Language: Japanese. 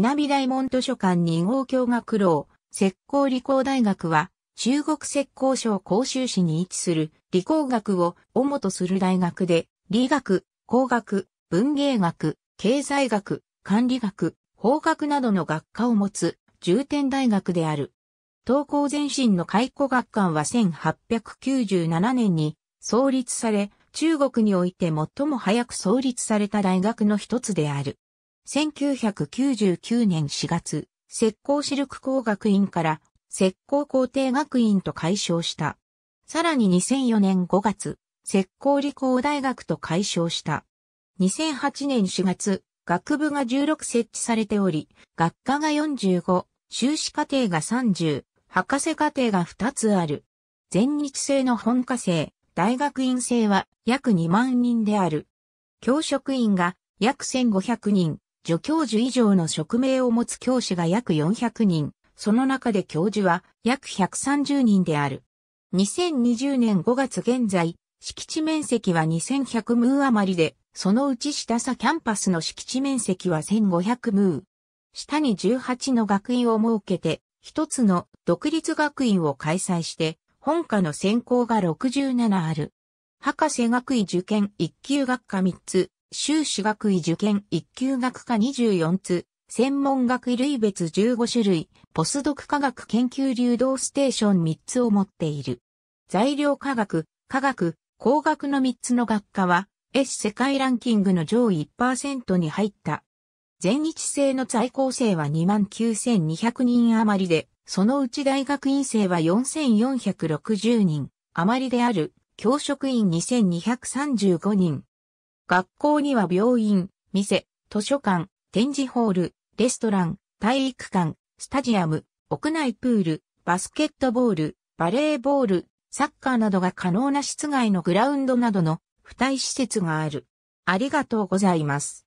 南大門図書館二号橋が苦労、石膏理工大学は、中国石膏省広州市に位置する理工学を主とする大学で、理学、工学、文芸学、経済学、管理学、法学などの学科を持つ重点大学である。東高前身の解雇学館は1897年に創立され、中国において最も早く創立された大学の一つである。1999年4月、石膏シルク工学院から石膏工程学院と解消した。さらに2004年5月、石膏理工大学と解消した。2008年4月、学部が16設置されており、学科が45、修士課程が30、博士課程が2つある。全日制の本科生、大学院生は約2万人である。教職員が約1500人、助教授以上の職名を持つ教師が約400人、その中で教授は約130人である。2020年5月現在、敷地面積は2100ムー余りで、そのうち下さキャンパスの敷地面積は1500ムー。下に18の学院を設けて、一つの独立学院を開催して、本科の専攻が67ある。博士学位受験1級学科3つ、修士学位受験一級学科24つ、専門学位類別15種類、ポスドク科学研究流動ステーション3つを持っている。材料科学、科学、工学の3つの学科は、S 世界ランキングの上位1%に入った。全日制の在校生は29,200人余りで、そのうち大学院生は4,460人余りである、教職員2,235人、学校には病院、店、図書館、展示ホール、レストラン、体育館、スタジアム、屋内プール、バスケットボール、バレーボール、サッカーなどが可能な室外のグラウンドなどの付帯施設がある。ありがとうございます。